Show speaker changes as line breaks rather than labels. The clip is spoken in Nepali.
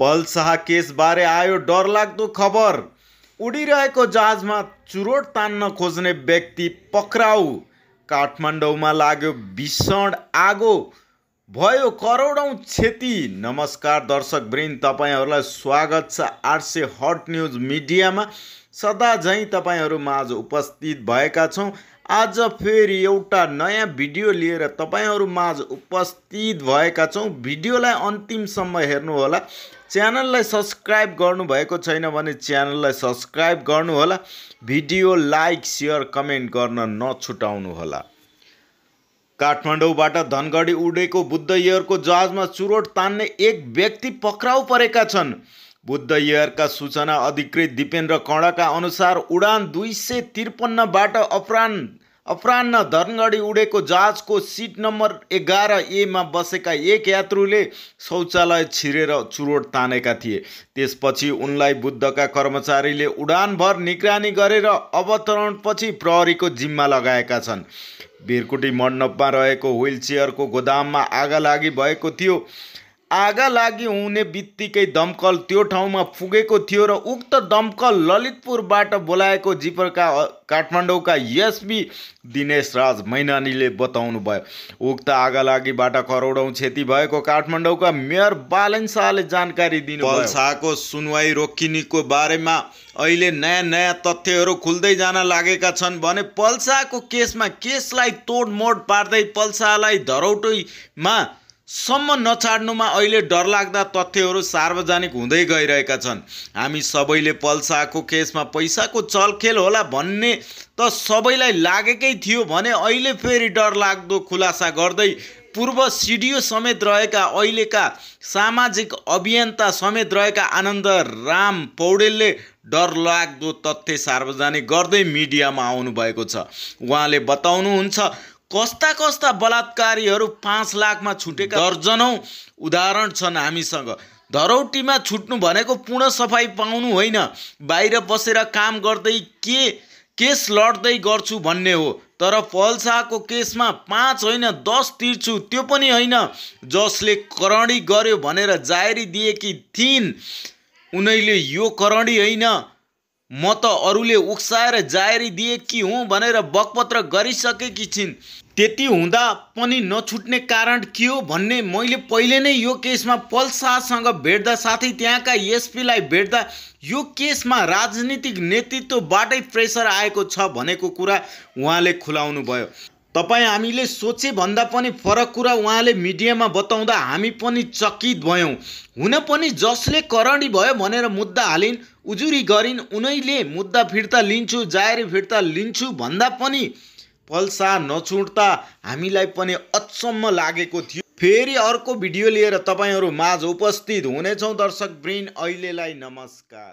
पल शाह केसबारे आयो डरलाग्दो खबर उडिरहेको जहाजमा चुरोट तान्न खोज्ने व्यक्ति पक्राउ काठमाडौँमा लाग्यो भीषण आगो भयो करोडौँ क्षति नमस्कार दर्शक वृन्द तपाईँहरूलाई स्वागत छ आर से हट न्युज मिडियामा सदा झैँ तपाईँहरूमा आज उपस्थित भएका छौँ आज फेरि एउटा नयाँ भिडियो लिएर तपाईँहरू माझ उपस्थित भएका छौँ भिडियोलाई अन्तिमसम्म हेर्नुहोला च्यानललाई सब्सक्राइब गर्नुभएको छैन भने च्यानललाई सब्सक्राइब गर्नुहोला भिडियो लाइक सेयर कमेन्ट गर्न नछुटाउनुहोला काठमाडौँबाट धनगढी उडेको बुद्ध एयरको जहाजमा चुरोट तान्ने एक व्यक्ति पक्राउ परेका छन् बुद्ध एयरका सूचना अधिकृत दिपेन्द्र कणका अनुसार उडान दुई सय त्रिपन्नबाट अपरान्ह अपरान्न धनगढी उडेको जहाजको सिट नम्बर एघार एमा बसेका एक यात्रुले शौचालय छिरेर चुरोट तानेका थिए त्यसपछि उनलाई बुद्धका कर्मचारीले उडानभर निगरानी गरेर अवतरणपछि प्रहरीको जिम्मा लगाएका छन् बिरकुटी मण्डपमा रहेको व्हिल चेयरको गोदाममा आग लागि भएको थियो आगा लागि हुने बित्तिकै दमकल त्यो ठाउँमा पुगेको थियो र उक्त दमकल ललितपुरबाट बोलाएको जिपरका काठमाडौँका एसपी दिनेश राज मैनानीले बताउनु भयो उक्त आगा लागिबाट करोडौँ क्षति भएको काठमाडौँका मेयर बालन शाहले जानकारी दिनु शाहको सुनवाई रोकिनेको बारेमा अहिले नयाँ नयाँ तथ्यहरू खुल्दै जान लागेका छन् भने पल्साको केसमा केसलाई तोडमोड पार्दै पल्सालाई धरौटैमा सम्म नछाड्नुमा अहिले डरलाग्दा तथ्यहरू सार्वजनिक हुँदै गइरहेका छन् हामी सबैले पल्साको केसमा पैसाको चलखेल होला भन्ने त सबैलाई लागेकै थियो भने अहिले फेरि डरलाग्दो खुलासा गर्दै पूर्व सिडिओ समेत रहेका अहिलेका सामाजिक अभियन्ता समेत रहेका आनन्द राम पौडेलले डरलाग्दो तथ्य सार्वजनिक गर्दै मिडियामा आउनुभएको छ उहाँले बताउनुहुन्छ कस्ता कस्ता बलात्कारीहरू पाँच लाखमा छुटेका दर्जनौ उदाहरण छन् हामीसँग धरौटीमा छुट्नु भनेको पूर्ण सफाइ पाउनु होइन बाहिर बसेर काम गर्दै के केस लड्दै गर्छु भन्ने हो तर फलसाको केसमा पाँच होइन दस तिर्छु त्यो पनि होइन जसले करणी गर्यो भनेर जाहेरी दिएकी थिइन् उनैले यो करणी होइन म त अरूले उक्साएर जाहेरी दिएकी हुँ भनेर बकपत्र गरिसकेकी छिन् त्यति हुँदा पनि नछुट्ने कारण के हो भन्ने मैले पहिले नै यो केसमा पल शाहसँग भेट्दा साथै त्यहाँका एसपीलाई भेट्दा यो केसमा राजनीतिक नेतृत्वबाटै प्रेसर आएको छ भनेको कुरा उहाँले खुलाउनु भयो तपाईँ हामीले सोचे भन्दा पनि फरक कुरा उहाँले मिडियामा बताउँदा हामी पनि चकित भयौँ हुन पनि जसले करणी भयो भनेर मुद्दा हालिन् उजुरी गरिन् उनैले मुद्दा फिर्ता लिन्छु जायरी फिर्ता लिन्छु भन्दा पनि पल्सा नछुट्दा हामीलाई पनि अचम्म लागेको थियो फेरि अर्को भिडियो लिएर तपाईँहरू माझ उपस्थित हुनेछौँ दर्शक ब्रिन अहिलेलाई नमस्कार